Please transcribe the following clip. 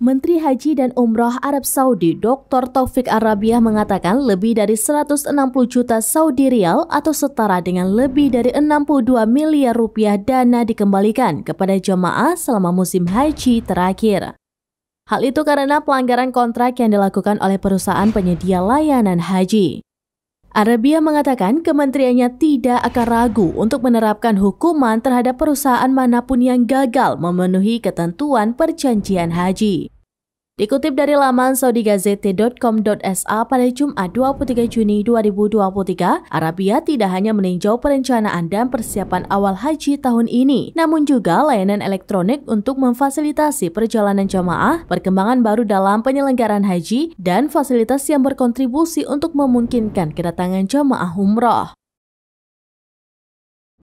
Menteri Haji dan Umroh Arab Saudi Dr. Taufik Arabiah mengatakan lebih dari 160 juta Saudi Rial atau setara dengan lebih dari 62 miliar rupiah dana dikembalikan kepada jemaah selama musim haji terakhir. Hal itu karena pelanggaran kontrak yang dilakukan oleh perusahaan penyedia layanan haji. Arabia mengatakan kementeriannya tidak akan ragu untuk menerapkan hukuman terhadap perusahaan manapun yang gagal memenuhi ketentuan perjanjian haji. Dikutip dari laman saudigazette.com.sa pada Jumat 23 Juni 2023, Arabia tidak hanya meninjau perencanaan dan persiapan awal haji tahun ini, namun juga layanan elektronik untuk memfasilitasi perjalanan jamaah, perkembangan baru dalam penyelenggaraan haji, dan fasilitas yang berkontribusi untuk memungkinkan kedatangan jamaah umroh.